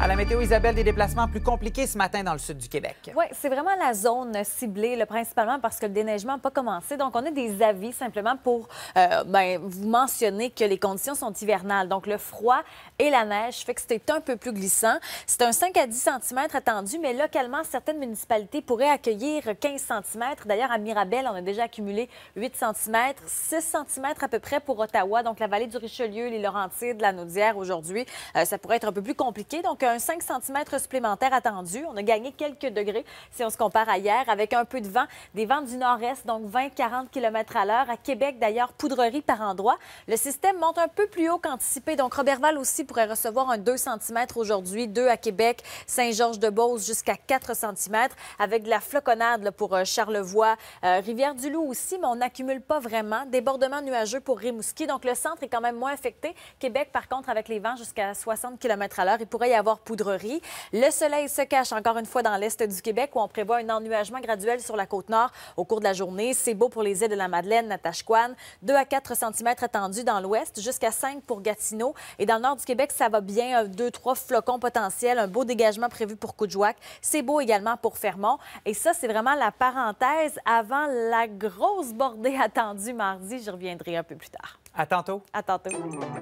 À la météo, Isabelle, des déplacements plus compliqués ce matin dans le sud du Québec. Oui, c'est vraiment la zone ciblée, principalement parce que le déneigement n'a pas commencé. Donc, on a des avis simplement pour euh, ben, vous mentionner que les conditions sont hivernales. Donc, le froid et la neige fait que c'était un peu plus glissant. C'est un 5 à 10 cm attendu, mais localement, certaines municipalités pourraient accueillir 15 cm. D'ailleurs, à Mirabel, on a déjà accumulé 8 cm, 6 cm à peu près pour Ottawa. Donc, la vallée du Richelieu, les Laurentides, la Naudière aujourd'hui, euh, ça pourrait être un peu plus compliqué. Donc, euh, un 5 cm supplémentaire attendu. On a gagné quelques degrés si on se compare à hier avec un peu de vent, des vents du nord-est, donc 20-40 km à l'heure. À Québec, d'ailleurs, poudrerie par endroit. Le système monte un peu plus haut qu'anticipé. Donc, Roberval aussi pourrait recevoir un 2 cm aujourd'hui, 2 à Québec, Saint-Georges-de-Beauce jusqu'à 4 cm, avec de la floconnade pour euh, Charlevoix, euh, Rivière-du-Loup aussi, mais on n'accumule pas vraiment. Débordement nuageux pour Rimouski. Donc, le centre est quand même moins affecté. Québec, par contre, avec les vents jusqu'à 60 km à l'heure, il pourrait y avoir Poudrerie. Le soleil se cache encore une fois dans l'est du Québec où on prévoit un ennuagement graduel sur la côte nord au cours de la journée. C'est beau pour les îles de la Madeleine, Natashquan. 2 à 4 cm attendus dans l'ouest, jusqu'à 5 pour Gatineau. Et dans le nord du Québec, ça va bien. 2, 3 flocons potentiels, un beau dégagement prévu pour Coudjouac. C'est beau également pour Fermont. Et ça, c'est vraiment la parenthèse avant la grosse bordée attendue mardi. Je reviendrai un peu plus tard. À tantôt. À tantôt.